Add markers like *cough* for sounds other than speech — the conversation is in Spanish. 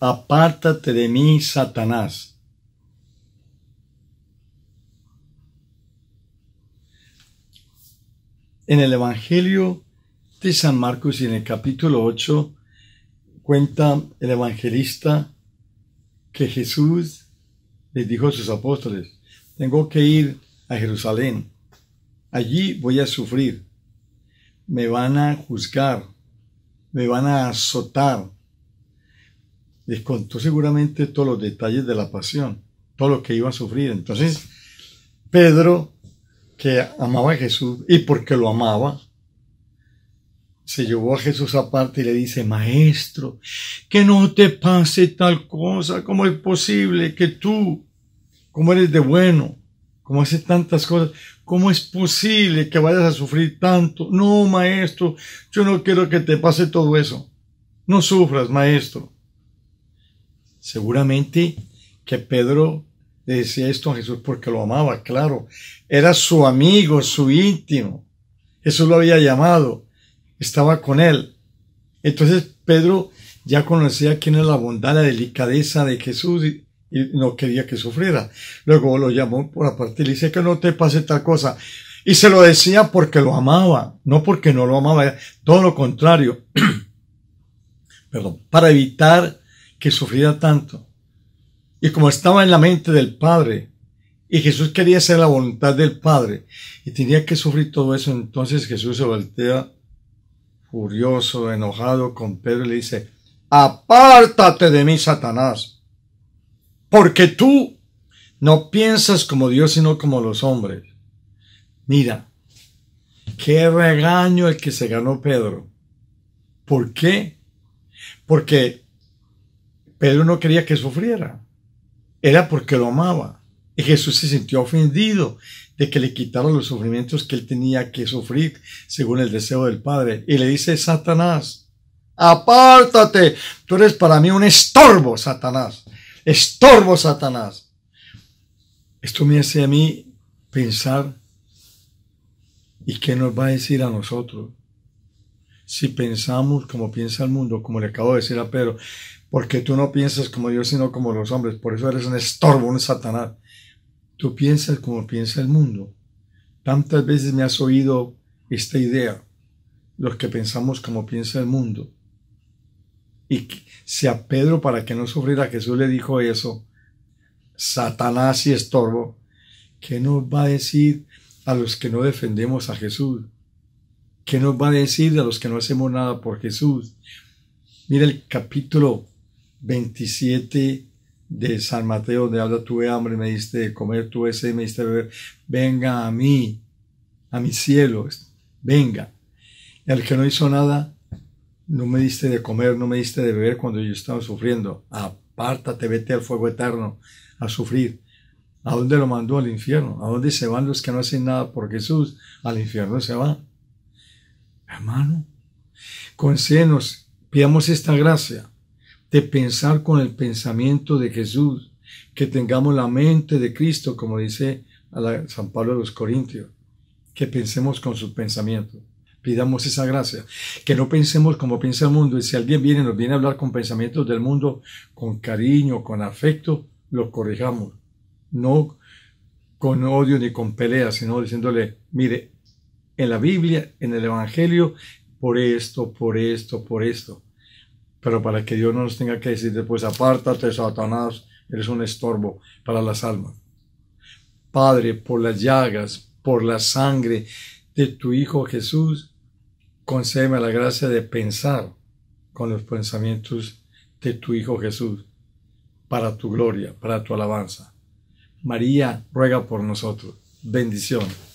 apártate de mí, Satanás. En el Evangelio de San Marcos y en el capítulo 8 cuenta el evangelista que Jesús les dijo a sus apóstoles, tengo que ir a Jerusalén, allí voy a sufrir, me van a juzgar, me van a azotar, les contó seguramente todos los detalles de la pasión, todo lo que iba a sufrir. Entonces, Pedro, que amaba a Jesús y porque lo amaba, se llevó a Jesús aparte y le dice, Maestro, que no te pase tal cosa, ¿cómo es posible que tú, como eres de bueno, como haces tantas cosas, cómo es posible que vayas a sufrir tanto? No, Maestro, yo no quiero que te pase todo eso. No sufras, Maestro. Seguramente que Pedro le decía esto a Jesús porque lo amaba, claro. Era su amigo, su íntimo. Jesús lo había llamado, estaba con él. Entonces Pedro ya conocía quién era la bondad, la delicadeza de Jesús y, no quería que sufriera. Luego lo llamó por aparte y le dice que no te pase tal cosa. Y se lo decía porque lo amaba, no porque no lo amaba, todo lo contrario. *clears throat* Perdón, para evitar que sufría tanto. Y como estaba en la mente del Padre, y Jesús quería hacer la voluntad del Padre, y tenía que sufrir todo eso, entonces Jesús se voltea furioso, enojado con Pedro y le dice, apártate de mí, Satanás, porque tú no piensas como Dios, sino como los hombres. Mira, qué regaño el que se ganó Pedro. ¿Por qué? Porque Pedro no quería que sufriera. Era porque lo amaba. Y Jesús se sintió ofendido de que le quitaron los sufrimientos que él tenía que sufrir según el deseo del Padre. Y le dice, Satanás, apártate. Tú eres para mí un estorbo, Satanás. Estorbo, Satanás. Esto me hace a mí pensar, ¿y qué nos va a decir a nosotros? si pensamos como piensa el mundo, como le acabo de decir a Pedro, porque tú no piensas como Dios, sino como los hombres, por eso eres un estorbo, un satanás. Tú piensas como piensa el mundo. Tantas veces me has oído esta idea, los que pensamos como piensa el mundo. Y si a Pedro, para que no sufriera, Jesús le dijo eso, Satanás y estorbo, ¿qué nos va a decir a los que no defendemos a Jesús? ¿Qué nos va a decir a los que no hacemos nada por Jesús? Mira el capítulo 27 de San Mateo, donde habla, tuve hambre, me diste de comer, tuve sed, me diste de beber. Venga a mí, a mi cielo, venga. El que no hizo nada, no me diste de comer, no me diste de beber cuando yo estaba sufriendo. Apártate, vete al fuego eterno a sufrir. ¿A dónde lo mandó? Al infierno. ¿A dónde se van los que no hacen nada por Jesús? Al infierno se van. Hermano, concédenos, pidamos esta gracia de pensar con el pensamiento de Jesús, que tengamos la mente de Cristo, como dice a San Pablo de los Corintios, que pensemos con su pensamiento, Pidamos esa gracia, que no pensemos como piensa el mundo, y si alguien viene, nos viene a hablar con pensamientos del mundo, con cariño, con afecto, lo corrijamos. No con odio ni con pelea, sino diciéndole, mire, en la Biblia, en el Evangelio, por esto, por esto, por esto. Pero para que Dios no nos tenga que decir después, apártate, Satanás, eres un estorbo para las almas. Padre, por las llagas, por la sangre de tu Hijo Jesús, concédeme la gracia de pensar con los pensamientos de tu Hijo Jesús, para tu gloria, para tu alabanza. María ruega por nosotros. Bendición.